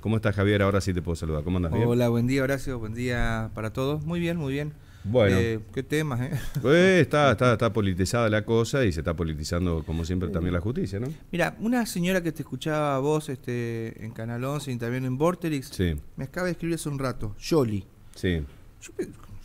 ¿Cómo estás, Javier? Ahora sí te puedo saludar. ¿Cómo andas? Bien? Hola, buen día, Horacio. Buen día para todos. Muy bien, muy bien. Bueno. Eh, ¿Qué temas, eh? eh está, está, politizada la cosa y se está politizando, como siempre, también la justicia, ¿no? Mira, una señora que te escuchaba a vos este, en Canal 11 y también en Vorterix, me acaba de escribir hace un rato, Yoli. Sí.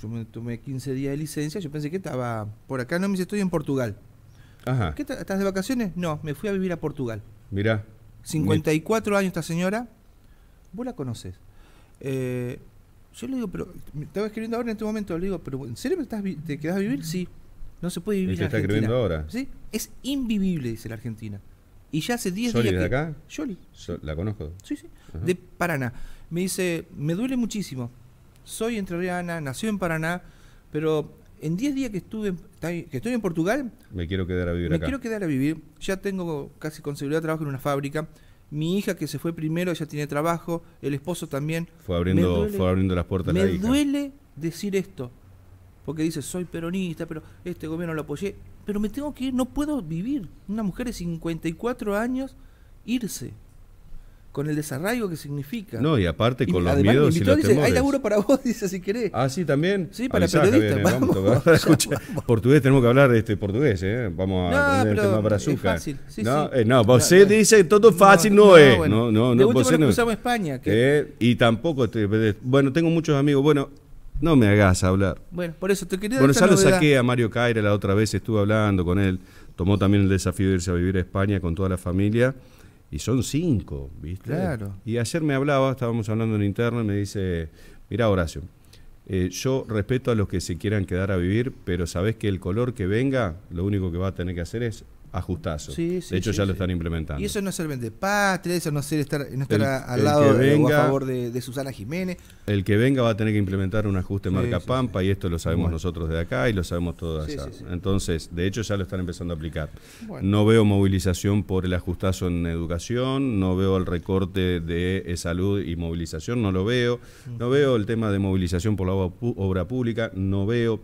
Yo, me tomé 15 días de licencia, yo pensé que estaba por acá, no, me dice, estoy en Portugal. Ajá. ¿Estás de vacaciones? No, me fui a vivir a Portugal. Mirá. 54 años esta señora Vos la conoces. Eh, yo le digo, pero me estaba escribiendo ahora en este momento, le digo, pero ¿en serio me estás te quedás a vivir? Sí. No se puede vivir. ¿Y está escribiendo ahora? Sí. Es invivible, dice la Argentina. Y ya hace 10 días. ¿Yoli de acá? Yoli. ¿La conozco? Sí, sí. De Paraná. Me dice, me duele muchísimo. Soy entrerriana, nació en Paraná, pero en 10 días que estuve que estoy en Portugal. Me quiero quedar a vivir acá. Me quiero quedar a vivir. Ya tengo casi con seguridad trabajo en una fábrica. Mi hija que se fue primero, ella tiene trabajo, el esposo también. Fue abriendo, fue abriendo las puertas. Me la duele decir esto, porque dice, soy peronista, pero este gobierno lo apoyé, pero me tengo que ir, no puedo vivir. Una mujer de 54 años, irse con el desarraigo que significa. No, y aparte con y, los además, miedos y los dice, Hay laburo para vos, dice, si querés. Ah, sí, también. Sí, para periodistas. Portugués, tenemos que hablar este portugués, ¿eh? Vamos a aprender el tema para azúcar. Es fácil. Sí, no, sí. Eh, no, vos no, dice todo fácil, no, es. no, no, de vos no. España. Que... Eh, y tampoco, te, bueno, tengo muchos amigos, bueno, no me hagas hablar. Bueno, por eso te quería Bueno, ya lo saqué a Mario Caire la otra vez, estuve hablando con él, tomó también el desafío de irse a vivir a España con toda la familia y son cinco, ¿viste? Claro. Y ayer me hablaba, estábamos hablando en interno, y me dice, mira Horacio, eh, yo respeto a los que se quieran quedar a vivir, pero sabés que el color que venga, lo único que va a tener que hacer es ajustazo. de hecho, ya lo están implementando. Y eso no es ser patria, eso no ser estar, no estar al lado a favor de, Susana Jiménez. El que venga va a tener que implementar un ajuste marca Pampa, y esto lo sabemos nosotros de acá y lo sabemos todos Entonces, de hecho, ya lo están empezando a aplicar. No veo movilización por el ajustazo en educación, no veo el recorte de eh, salud y movilización, no lo veo. No veo el tema de movilización por la obra pública, no veo.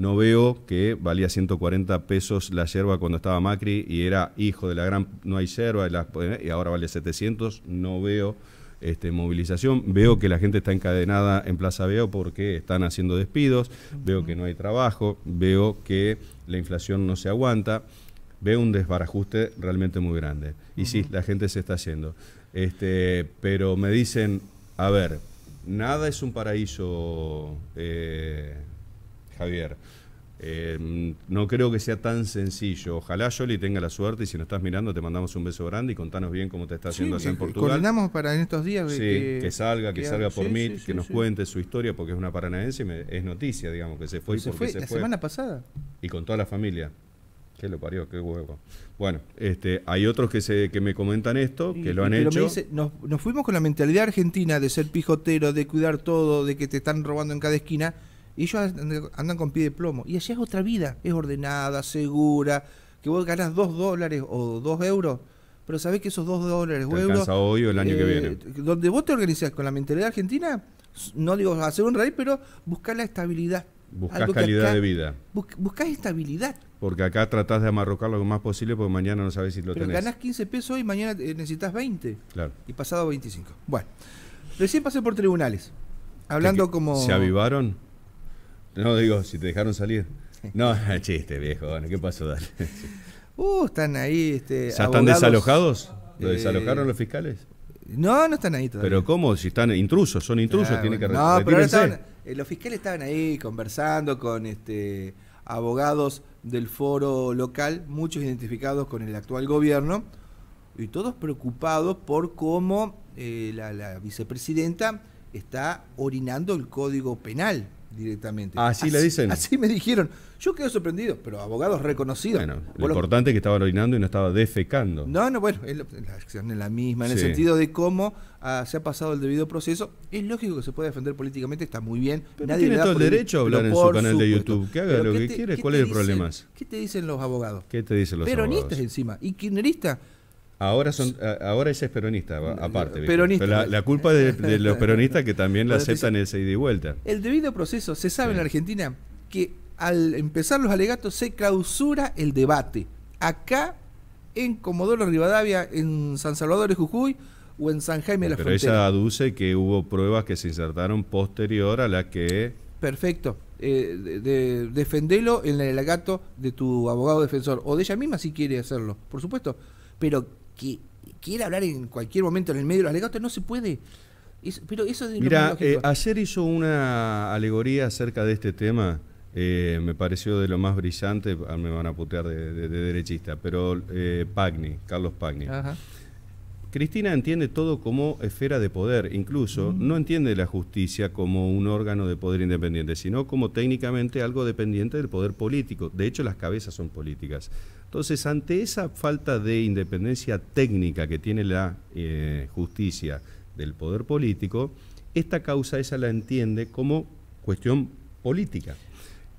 No veo que valía 140 pesos la yerba cuando estaba Macri y era hijo de la gran, no hay yerba y, ahora vale 700. No veo este, movilización. Veo que la gente está encadenada en Plaza Veo porque están haciendo despidos, veo que no hay trabajo, veo que la inflación no se aguanta, veo un desbarajuste realmente muy grande. Y sí, la gente se está haciendo. Este, pero me dicen, a ver, nada es un paraíso eh, Javier. Em, no creo que sea tan sencillo. Ojalá Yoli tenga la suerte y si nos estás mirando te mandamos un beso grande y contanos bien cómo te está haciendo allá en eh, Portugal. para en estos días. Eh, sí, que, salga, que, salga por mí, que nos cuente su historia porque es una paranaense y es noticia, digamos, que se fue. Y se fue la semana pasada. Y con toda la familia. Qué lo parió, qué huevo. Bueno, este, hay otros que, se, que me comentan esto, que lo han hecho. nos, nos fuimos con la mentalidad argentina de ser pijotero, de cuidar todo, de que te están robando en cada esquina y ellos andan, con pie de plomo. Y allá es otra vida, es ordenada, segura, que vos ganás dos dólares o dos euros, pero sabés que esos dos dólares o euros... hoy o el año que eh, viene. Donde vos te organizás con la mentalidad argentina, no digo hacer un raíz, pero buscar la estabilidad. buscar calidad de vida. buscás estabilidad. Porque acá tratás de amarrocar lo más posible porque mañana no sabés si lo pero ganás 15 pesos y mañana eh, necesitas 20. Claro. Y pasado 25. Bueno, recién pasé por tribunales. Hablando como... ¿Se avivaron? No, digo, si te dejaron salir. No, chiste, viejo. ¿qué pasó? Dale. Uh, están ahí. Este, están desalojados? ¿Lo eh, desalojaron los fiscales? No, no están ahí todavía. ¿Pero cómo? Si están intrusos, son intrusos, tiene tienen que No, pero estaban, eh, los fiscales estaban ahí conversando con este, abogados del foro local, muchos identificados con el actual gobierno, y todos preocupados por cómo eh, la vicepresidenta está orinando el código penal directamente. Así, le dicen. Así me dijeron. Yo quedé sorprendido, pero abogados reconocidos. Bueno, lo importante es que estaba orinando y no estaba defecando. No, no, bueno, la acción es la misma, en el sentido de cómo ah, se ha pasado el debido proceso. Es lógico que se puede defender políticamente, está muy bien. Nadie tiene todo el derecho a hablar en su canal de YouTube. Que haga lo que quiera, ¿cuál es el problema? ¿Qué te dicen los abogados? ¿Qué te dicen los Peronistas encima. Y kirchneristas Ahora, son, ahora ella es peronista, aparte. Peronista. La, culpa de, de, los peronistas que también la aceptan ese ida y vuelta. El debido proceso, se sabe en Argentina que al empezar los alegatos se clausura el debate. Acá, en Comodoro Rivadavia, en San Salvador de Jujuy o en San Jaime de la Pero ella aduce que hubo pruebas que se insertaron posterior a la que... Perfecto. Eh, defendelo en el alegato de tu abogado defensor o de ella misma si quiere hacerlo, por supuesto. Pero que quiere hablar en cualquier momento en el medio de los alegatos, no se puede. pero eso Mira, eh, ayer hizo una alegoría acerca de este tema. Eh, me pareció de lo más brillante, ah, me van a putear de, derechista, pero eh, Pagni, Carlos Pagni. Ajá. Cristina entiende todo como esfera de poder, incluso no entiende la justicia como un órgano de poder independiente, sino como técnicamente algo dependiente del poder político. De hecho, las cabezas son políticas. Entonces, ante esa falta de independencia técnica que tiene la eh, justicia del poder político, esta causa esa la entiende como cuestión política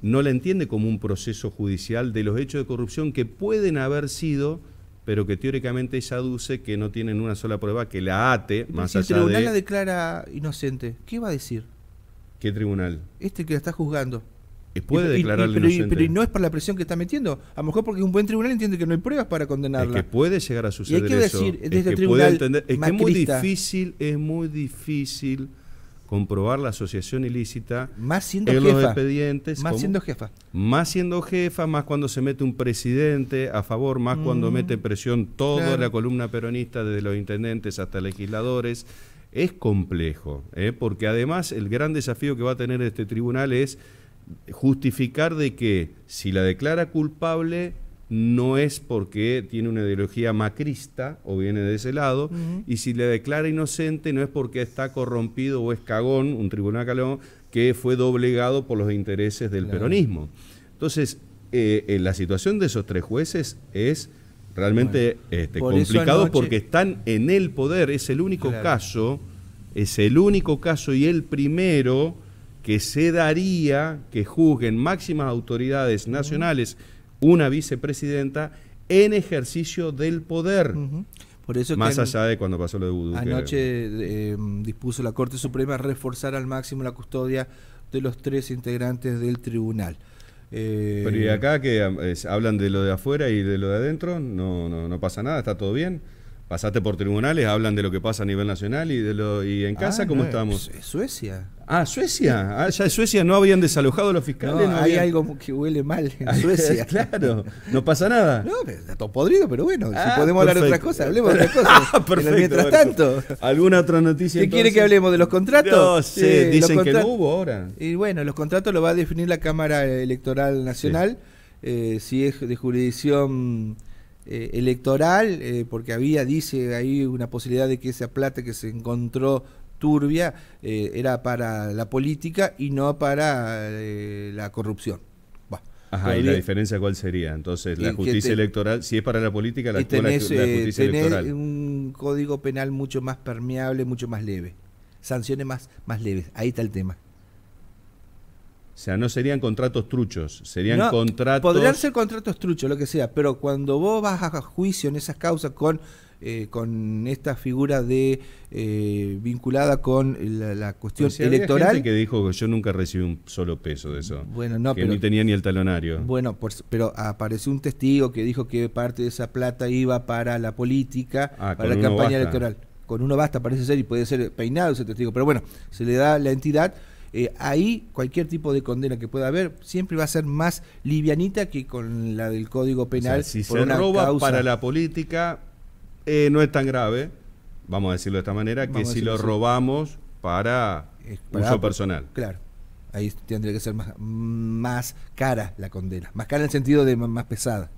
no la entiende como un proceso judicial de los hechos de corrupción que pueden haber sido pero que teóricamente ella aduce que no tienen una sola prueba que la ate más allá de... el tribunal la declara inocente, ¿qué va a decir? ¿Qué tribunal? Este que la está juzgando. Eh, puede declararle inocente. Pero, y no es por la presión que está metiendo. A lo mejor porque un buen tribunal entiende que no hay pruebas para condenarla. que puede llegar a suceder y hay decir, Desde el tribunal puede entender, es que es muy difícil, es muy difícil comprobar la asociación ilícita más los expedientes. Más siendo jefa. Más siendo jefa, más cuando se mete un presidente a favor, más cuando mm. mete presión toda la columna peronista, desde los intendentes hasta legisladores. Es complejo, ¿eh? porque además el gran desafío que va a tener este tribunal es justificar de que si la declara culpable no es porque tiene una ideología macrista o viene de ese lado, y si le declara inocente no es porque está corrompido o es cagón, un tribunal calón, que fue doblegado por los intereses del peronismo. Entonces, eh, eh, la situación de esos tres jueces es realmente este, complicado porque están en el poder, es el único caso, es el único caso y el primero que se daría que juzguen máximas autoridades nacionales una vicepresidenta en ejercicio del poder. Más allá de cuando pasó lo de Vudú. Anoche em, dispuso la Corte Suprema reforzar al máximo la custodia de los tres integrantes del tribunal. Eh, Pero y acá que em, hablan de lo de afuera y de lo de adentro, no, no, no pasa nada, está todo bien pasaste por tribunales, hablan de lo que pasa a nivel nacional y de lo y en casa, ah, ¿cómo estamos? Suecia. Ah, Suecia. Ah, ya en Suecia no habían desalojado a los fiscales. No, hay algo que huele mal en Suecia. claro, no pasa nada. No, está todo podrido, pero bueno, si ah, podemos hablar de otras cosas, hablemos de otras cosas. Ah, perfecto, mientras tanto. ¿Alguna otra noticia? ¿Qué quiere que hablemos de los contratos? No sí, dicen que no hubo ahora. Y bueno, los contratos los va a definir la Cámara Electoral Nacional, eh, si es de jurisdicción eh, electoral, eh, porque había, dice ahí, una posibilidad de que esa plata que se encontró turbia eh, era para la política y no para la corrupción. Ajá, ¿y la diferencia cuál sería? Entonces, la justicia electoral, si es para la política, la, justicia un código penal mucho más permeable, mucho más leve, sanciones más, más leves, ahí está el tema. O sea, no serían contratos truchos, serían contratos... Podrían ser contratos truchos, lo que sea, pero cuando vos vas a juicio en esas causas con, eh, con esta figura de eh, vinculada con la, cuestión pues, electoral... que dijo que yo nunca recibí un solo peso de eso. Bueno, no, que ni tenía ni el talonario. Bueno, pero apareció un testigo que dijo que parte de esa plata iba para la política, ah, para la campaña electoral. Con uno basta, parece ser, y puede ser peinado ese testigo, pero bueno, se le da la entidad eh, ahí cualquier tipo de condena que pueda haber siempre va a ser más livianita que con la del Código Penal. si se roba para la política, eh, no es tan grave, vamos a decirlo de esta manera, que si lo robamos para, uso personal. Claro ahí tendría que ser más, más, cara la condena. Más cara en el sentido de más pesada.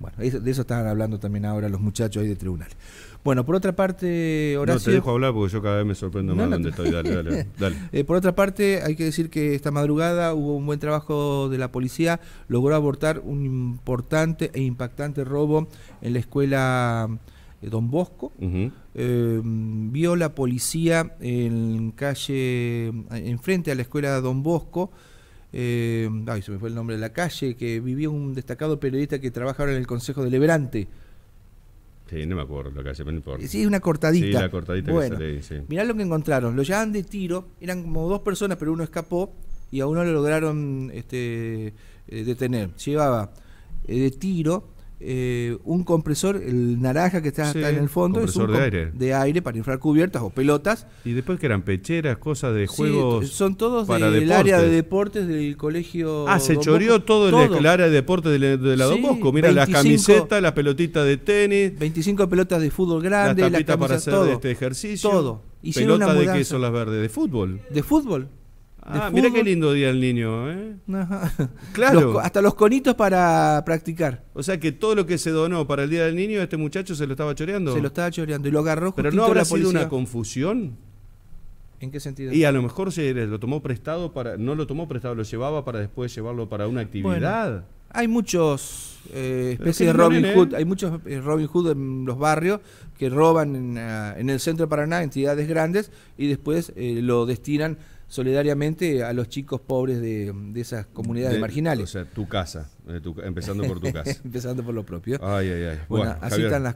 Bueno, de eso estaban hablando también ahora los muchachos ahí de tribunales. Bueno, por otra parte, Horacio... No, te dejo hablar porque yo cada vez me sorprendo más donde estoy. Dale, dale, dale. Eh, por otra parte, hay que decir que esta madrugada hubo un buen trabajo de la policía. Logró abortar un importante e impactante robo en la escuela eh, Don Bosco. Em, vio la policía en calle, enfrente a la escuela Don Bosco, eh, ay, se me fue el nombre de la calle, que vivía un destacado periodista que trabajaba en el Consejo Deliberante. Sí, no me acuerdo la calle, pero no importa. Sí, una cortadita. Sí, Mirá lo que encontraron. Lo llevaban de tiro, eran como dos personas, pero uno escapó y a uno lo lograron este, eh, detener. Llevaba eh, de tiro eh, un compresor, el naranja que está, en el fondo, es un de aire. de aire para inflar cubiertas o pelotas. Y después que eran pecheras, cosas de juegos. son todos del área de deportes del colegio. Ah, se choreó todo, el, área de deportes Del lado de Mira las camisetas, las pelotitas de tenis. 25 pelotas de fútbol grande, las la para hacer este ejercicio. Todo. Y pelota las verdes, de fútbol. De fútbol. Ah, mira qué lindo día el niño, ¿eh? Claro. hasta los conitos para practicar. O sea que todo lo que se donó para el día del niño, este muchacho se lo estaba choreando. Se lo estaba choreando y lo agarró. Pero no habrá sido una confusión. ¿En qué sentido? Y a lo mejor se lo tomó prestado para, no lo tomó prestado, lo llevaba para después llevarlo para una actividad. hay muchos eh, especies de Robin Hood, hay muchos eh, Robin Hood en los barrios que roban en, ah, en, el centro de Paraná entidades grandes y después lo destinan solidariamente a los chicos pobres de, esas comunidades marginales. O sea, tu casa, eh, empezando por tu casa. empezando por lo propio. Ay, ay, ay. Bueno, así las